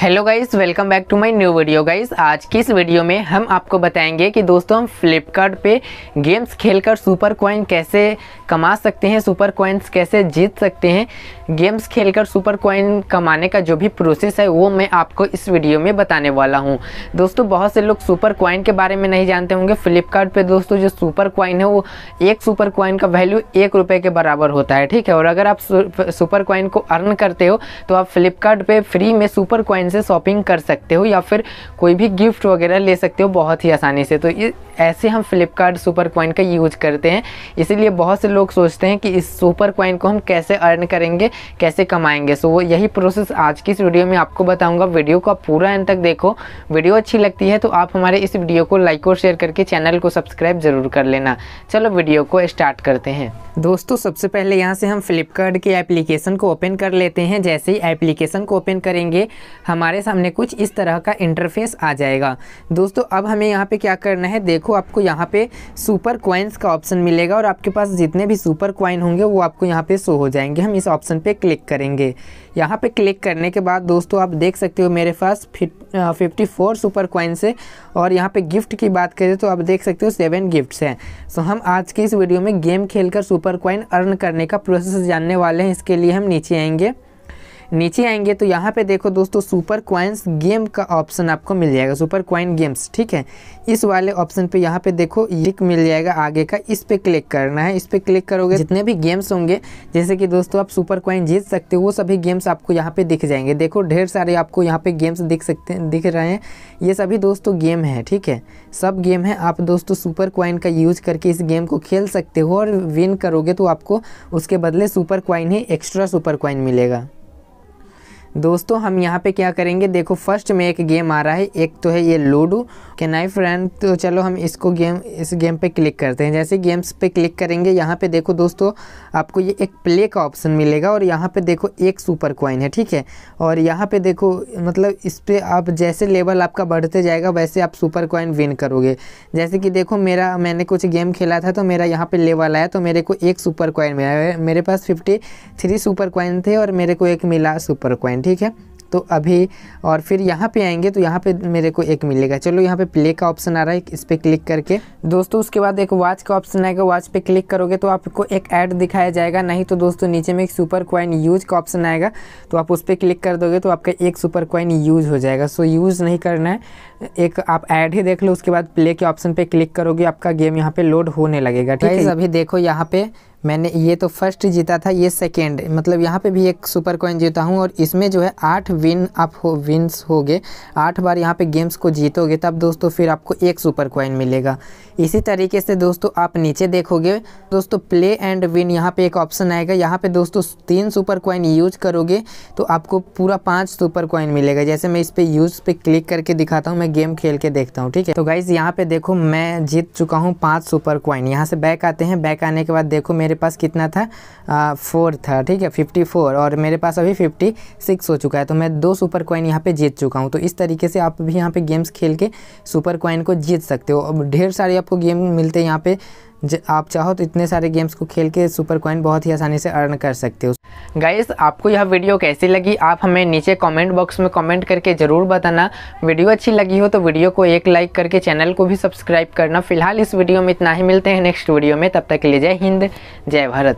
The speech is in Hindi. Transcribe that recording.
hello guys welcome back to my new video guys आज की इस वीडियो में हम आपको बताएंगे कि दोस्तों हम फ्लिपकार्ट पे गेम्स खेलकर सुपर कॉइन कैसे कमा सकते हैं सुपर कॉइन्स कैसे जीत सकते हैं गेम्स खेलकर सुपर कॉइन कमाने का जो भी प्रोसेस है वो मैं आपको इस वीडियो में बताने वाला हूँ दोस्तों बहुत से लोग सुपर कॉइन के बारे में नहीं जानते होंगे फ्लिपकार्ट दोस्तों जो सुपर कॉइन है वो एक सुपर कॉइन का वैल्यू एक रुपये के बराबर होता है ठीक है और अगर आप सुपर कॉइन को अर्न करते हो तो आप फ्लिपकार्ट पे फ्री में सुपर कॉइन से शॉपिंग कर सकते हो या फिर कोई भी गिफ्ट वगैरह ले सकते हो बहुत ही आसानी से तो ऐसे हम फ्लिपकार्ट सुपर कॉइन का यूज करते हैं इसीलिए बहुत से लोग सोचते हैं कि इस सुपर कॉइन को हम कैसे अर्न करेंगे कैसे कमाएंगे सो वो यही प्रोसेस आज की इस वीडियो में आपको बताऊंगा वीडियो को आप पूरा एंड तक देखो वीडियो अच्छी लगती है तो आप हमारे इस वीडियो को लाइक और शेयर करके चैनल को सब्सक्राइब ज़रूर कर लेना चलो वीडियो को स्टार्ट करते हैं दोस्तों सबसे पहले यहाँ से हम फ्लिपकार्ट की एप्लीकेशन को ओपन कर लेते हैं जैसे ही एप्लीकेशन को ओपन करेंगे हमारे सामने कुछ इस तरह का इंटरफेस आ जाएगा दोस्तों अब हमें यहाँ पे क्या करना है देखो देखो आपको यहाँ पे सुपर क्वाइंस का ऑप्शन मिलेगा और आपके पास जितने भी सुपर क्वाइन होंगे वो आपको यहाँ पे शो हो जाएंगे हम इस ऑप्शन पे क्लिक करेंगे यहाँ पे क्लिक करने के बाद दोस्तों आप देख सकते हो मेरे पास फिफ्टी फोर सुपर क्वाइंस है और यहाँ पे गिफ्ट की बात करें तो आप देख सकते हो सेवन गिफ्ट्स हैं सो हम आज के इस वीडियो में गेम खेल सुपर क्वाइन अर्न करने का प्रोसेस जानने वाले हैं इसके लिए हम नीचे आएंगे नीचे आएंगे तो यहाँ पे देखो दोस्तों सुपर क्वाइंस गेम का ऑप्शन आपको मिल जाएगा सुपर क्वाइन गेम्स ठीक है इस वाले ऑप्शन पे यहाँ पे देखो लिख मिल जाएगा आगे का इस पर क्लिक करना है इस पर क्लिक करोगे जितने भी गेम्स होंगे जैसे कि दोस्तों आप सुपर क्वाइन जीत सकते हो वो सभी गेम्स आपको यहाँ पे दिख जाएंगे देखो ढेर सारे आपको यहाँ पे गेम्स दिख सकते हैं दिख रहे हैं ये सभी दोस्तों गेम है ठीक है सब गेम है आप दोस्तों सुपर क्वाइन का यूज करके इस गेम को खेल सकते हो और विन करोगे तो आपको उसके बदले सुपर क्वाइन ही एक्स्ट्रा सुपर क्वाइन मिलेगा दोस्तों हम यहाँ पे क्या करेंगे देखो फर्स्ट में एक गेम आ रहा है एक तो है ये लूडो के नाइफ फ्रेंड तो चलो हम इसको गेम इस गेम पे क्लिक करते हैं जैसे गेम्स पे क्लिक करेंगे यहाँ पे देखो दोस्तों आपको ये एक प्ले का ऑप्शन मिलेगा और यहाँ पे देखो एक सुपर क्वाइन है ठीक है और यहाँ पे देखो मतलब इस पर आप जैसे लेवल आपका बढ़ते जाएगा वैसे आप सुपर क्वाइन विन करोगे जैसे कि देखो मेरा मैंने कुछ गेम खेला था तो मेरा यहाँ पर लेवल आया तो मेरे को एक सुपर क्वाइन मिला मेरे पास फिफ्टी थ्री सुपर क्वाइन थे और मेरे को एक मिला सुपर क्वाइन ठीक है तो अभी और फिर यहाँ पे आएंगे तो यहाँ पे मेरे को एक मिलेगा चलो यहाँ पे प्ले का ऑप्शन आ रहा है इस पर क्लिक करके दोस्तों उसके बाद एक वॉच का ऑप्शन आएगा वॉच पे क्लिक करोगे तो आपको एक ऐड दिखाया जाएगा नहीं तो दोस्तों नीचे में एक सुपर क्वाइन यूज का ऑप्शन आएगा तो आप उस पर क्लिक कर दोगे तो आपका एक सुपर क्वाइन यूज हो जाएगा सो यूज़ नहीं करना है एक आप ऐड ही देख लो उसके बाद प्ले के ऑप्शन पर क्लिक करोगे आपका गेम यहाँ पर लोड होने लगेगा ठीक है अभी देखो यहाँ पे मैंने ये तो फर्स्ट जीता था ये सेकेंड मतलब यहाँ पे भी एक सुपर कॉइन जीता हूँ और इसमें जो है आठ विन आप हो विन्स हो गए आठ बार यहाँ पे गेम्स को जीतोगे तब दोस्तों फिर आपको एक सुपर कॉइन मिलेगा इसी तरीके से दोस्तों आप नीचे देखोगे दोस्तों प्ले एंड विन यहाँ पे एक ऑप्शन आएगा यहाँ पे दोस्तों तीन सुपर कॉइन यूज करोगे तो आपको पूरा पाँच सुपर कॉइन मिलेगा जैसे मैं इस पर यूज़ पे क्लिक करके दिखाता हूँ मैं गेम खेल के देखता हूँ ठीक है तो गाइज़ यहाँ पे देखो मैं जीत चुका हूँ पाँच सुपर कॉइन यहाँ से बैक आते हैं बैक आने के बाद देखो मेरे मेरे पास कितना था फोर था ठीक है फिफ्टी फोर और मेरे पास अभी फिफ्टी सिक्स हो चुका है तो मैं दो सुपर कॉइन यहाँ पे जीत चुका हूँ तो इस तरीके से आप भी यहाँ पे गेम्स खेल के सुपर कॉइन को जीत सकते हो अब ढेर सारे आपको गेम मिलते हैं यहाँ पे आप चाहो तो इतने सारे गेम्स को खेल के सुपर कॉइन बहुत ही आसानी से अर्न कर सकते हो गाइस आपको यह वीडियो कैसी लगी आप हमें नीचे कमेंट बॉक्स में कमेंट करके ज़रूर बताना वीडियो अच्छी लगी हो तो वीडियो को एक लाइक करके चैनल को भी सब्सक्राइब करना फिलहाल इस वीडियो में इतना ही मिलते हैं नेक्स्ट वीडियो में तब तक के लिए जय हिंद जय भारत